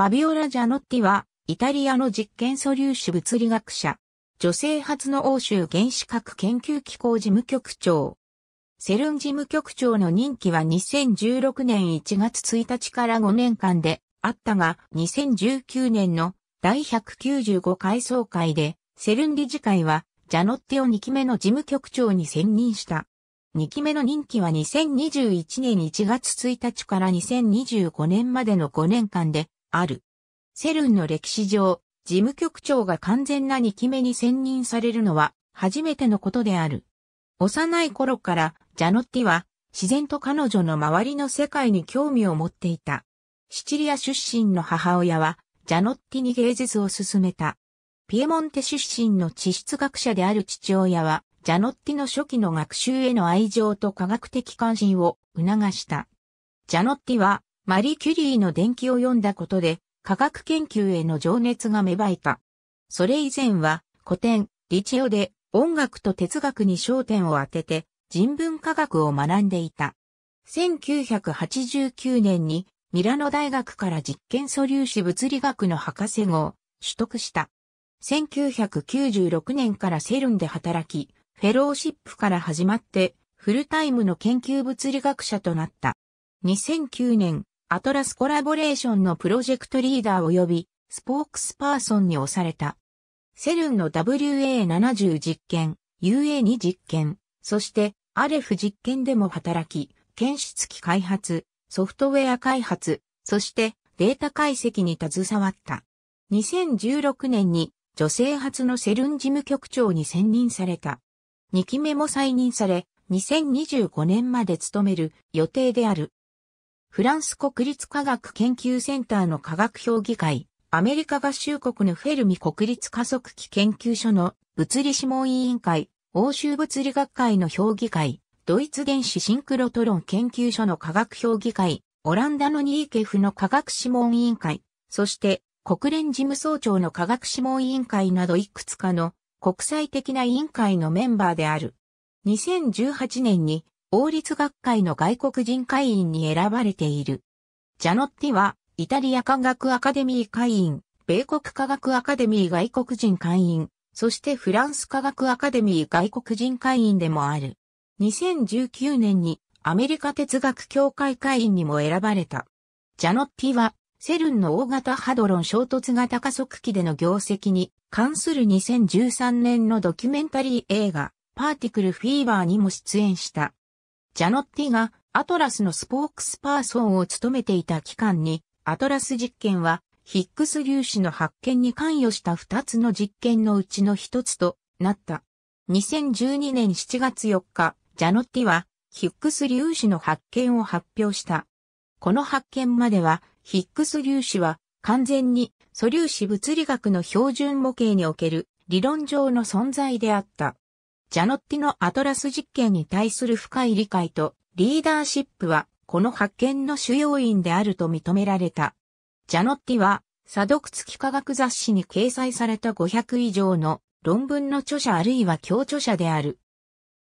ファビオラ・ジャノッティは、イタリアの実験素粒子物理学者。女性初の欧州原子核研究機構事務局長。セルン事務局長の任期は2016年1月1日から5年間であったが、2019年の第195回総会で、セルン理事会は、ジャノッティを2期目の事務局長に選任した。2期目の任期は2021年1月1日から2025年までの5年間で、ある。セルンの歴史上、事務局長が完全な2期目に選任されるのは初めてのことである。幼い頃からジャノッティは自然と彼女の周りの世界に興味を持っていた。シチリア出身の母親はジャノッティに芸術を進めた。ピエモンテ出身の地質学者である父親はジャノッティの初期の学習への愛情と科学的関心を促した。ジャノッティはマリ・キュリーの伝記を読んだことで、科学研究への情熱が芽生えた。それ以前は、古典、リチオで音楽と哲学に焦点を当てて、人文科学を学んでいた。1989年にミラノ大学から実験素粒子物理学の博士号を取得した。1996年からセルンで働き、フェローシップから始まってフルタイムの研究物理学者となった。2009年、アトラスコラボレーションのプロジェクトリーダー及びスポークスパーソンに押された。セルンの WA70 実験、UA2 実験、そしてアレフ実験でも働き、検出機開発、ソフトウェア開発、そしてデータ解析に携わった。2016年に女性初のセルン事務局長に選任された。2期目も再任され、2025年まで務める予定である。フランス国立科学研究センターの科学評議会、アメリカ合衆国のフェルミ国立加速器研究所の物理諮問委員会、欧州物理学会の評議会、ドイツ原子シンクロトロン研究所の科学評議会、オランダのニーケフの科学諮問委員会、そして国連事務総長の科学諮問委員会などいくつかの国際的な委員会のメンバーである。2018年に王立学会の外国人会員に選ばれている。ジャノッティは、イタリア科学アカデミー会員、米国科学アカデミー外国人会員、そしてフランス科学アカデミー外国人会員でもある。2019年にアメリカ哲学協会会員にも選ばれた。ジャノッティは、セルンの大型ハドロン衝突型加速器での業績に関する2013年のドキュメンタリー映画、パーティクルフィーバーにも出演した。ジャノッティがアトラスのスポークスパーソンを務めていた期間に、アトラス実験は、ヒックス粒子の発見に関与した2つの実験のうちの1つとなった。2012年7月4日、ジャノッティは、ヒックス粒子の発見を発表した。この発見までは、ヒックス粒子は完全に素粒子物理学の標準模型における理論上の存在であった。ジャノッティのアトラス実験に対する深い理解とリーダーシップはこの発見の主要因であると認められた。ジャノッティは、査読付き科学雑誌に掲載された500以上の論文の著者あるいは共著者である。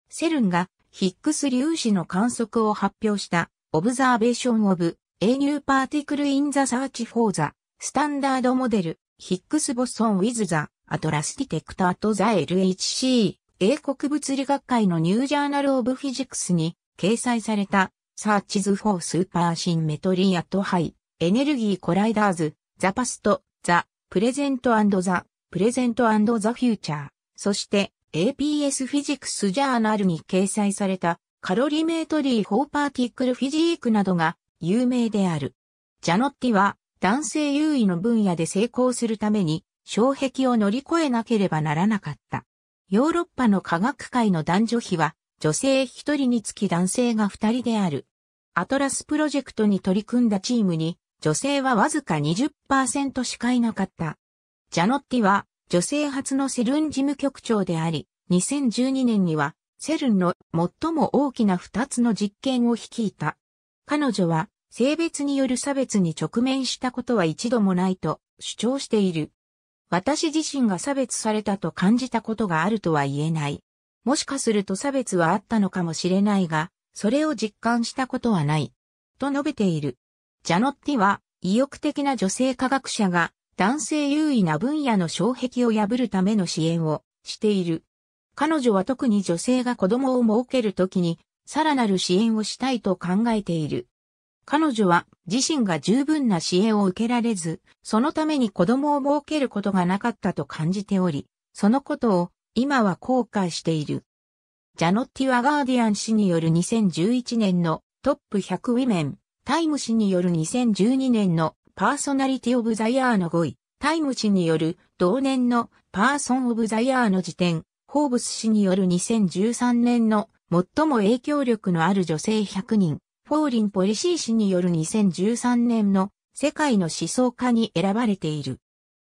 セルンがヒックス粒子の観測を発表した Observation of A New Particle in the Search for the Standard Model ヒックスボソン with the Atlas Detector と the LHC 英国物理学会のニュージャーナルオブフィジクスに掲載されたサーチズ・フォー・スーパー・シンメトリー・アット・ハイ、エネルギー・コライダーズ、ザ・パスト、ザ・プレゼントザ・プレゼントザ・フューチャー、そして APS フィジクスジャーナルに掲載されたカロリメートリー・フォー・パーティクル・フィジークなどが有名である。ジャノッティは男性優位の分野で成功するために障壁を乗り越えなければならなかった。ヨーロッパの科学界の男女比は、女性一人につき男性が二人である。アトラスプロジェクトに取り組んだチームに、女性はわずか20%しかいなかった。ジャノッティは、女性初のセルン事務局長であり、2012年には、セルンの最も大きな2つの実験を率いた。彼女は、性別による差別に直面したことは一度もないと主張している。私自身が差別されたと感じたことがあるとは言えない。もしかすると差別はあったのかもしれないが、それを実感したことはない。と述べている。ジャノッティは、意欲的な女性科学者が男性優位な分野の障壁を破るための支援をしている。彼女は特に女性が子供を設けるときに、さらなる支援をしたいと考えている。彼女は自身が十分な支援を受けられず、そのために子供を設けることがなかったと感じており、そのことを今は後悔している。ジャノッティはガーディアン氏による2011年のトップ100ウィメン、タイム氏による2012年のパーソナリティオブザイヤーの5位、タイム氏による同年のパーソンオブザイヤーの辞典、ホーブス氏による2013年の最も影響力のある女性100人、フォーリンポリシー氏による2013年の世界の思想家に選ばれている。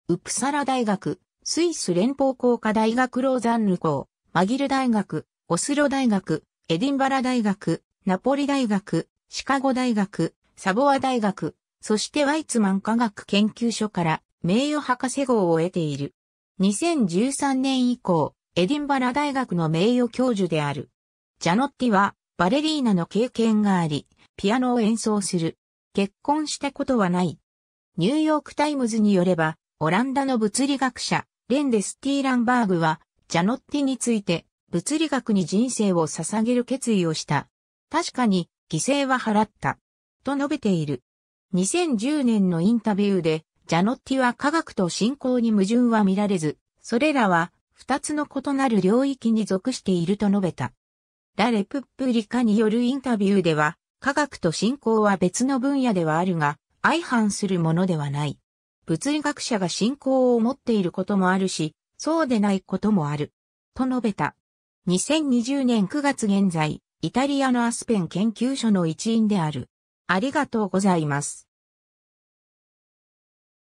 ウプサラ大学、スイス連邦工科大学ローザンヌ校、マギル大学、オスロ大学、エディンバラ大学、ナポリ大学、シカゴ大学、サボア大学、そしてワイツマン科学研究所から名誉博士号を得ている。2013年以降、エディンバラ大学の名誉教授である。ジャノッティはバレリーナの経験があり、ピアノを演奏する。結婚したことはない。ニューヨークタイムズによれば、オランダの物理学者、レンデス・ティーランバーグは、ジャノッティについて、物理学に人生を捧げる決意をした。確かに、犠牲は払った。と述べている。2010年のインタビューで、ジャノッティは科学と信仰に矛盾は見られず、それらは、二つの異なる領域に属していると述べた。ラ・レプップリカによるインタビューでは、科学と信仰は別の分野ではあるが、相反するものではない。物理学者が信仰を持っていることもあるし、そうでないこともある。と述べた。2020年9月現在、イタリアのアスペン研究所の一員である。ありがとうございます。